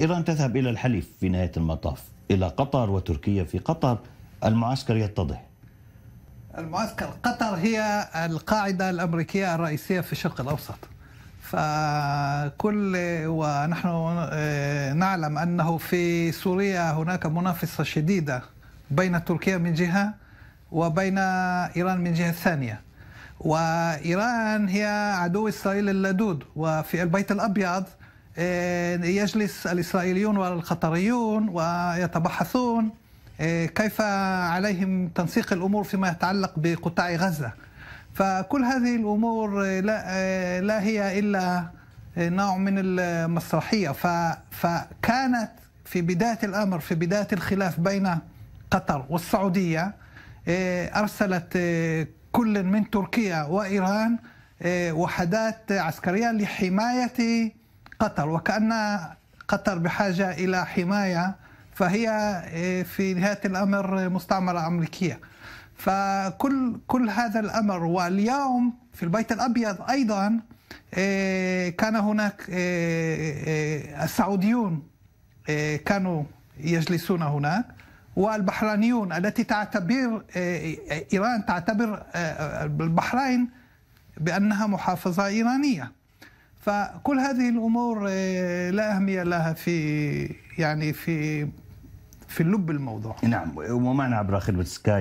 إيران تذهب إلى الحليف في نهاية المطاف إلى قطر وتركيا في قطر المعسكر يتضح المعسكر قطر هي القاعدة الأمريكية الرئيسية في الشرق الأوسط فكل ونحن آه، نعلم أنه في سوريا هناك منافسة شديدة بين تركيا من جهة وبين إيران من جهة ثانية وإيران هي عدو إسرائيل اللدود وفي البيت الأبيض آه، يجلس الإسرائيليون والقطريون ويتبحثون آه، كيف عليهم تنسيق الأمور فيما يتعلق بقطاع غزة فكل هذه الأمور آه، لا, لا هي إلا نوع من المسرحية فكانت في بداية الأمر في بداية الخلاف بين قطر والسعودية أرسلت كل من تركيا وإيران وحدات عسكرية لحماية قطر وكأن قطر بحاجة إلى حماية فهي آه، في نهاية الأمر مستعمرة أمريكية فكل كل هذا الأمر واليوم في البيت الأبيض أيضا آه، كان هناك آه، السعوديون كانوا يجلسون هناك والبحرانيون التي تعتبر إيران تعتبر البحرين بأنها محافظة إيرانية فكل هذه الامور آه، لا اهميه لها في يعني في في لب الموضوع نعم ومعنا عبر خدمه سكاي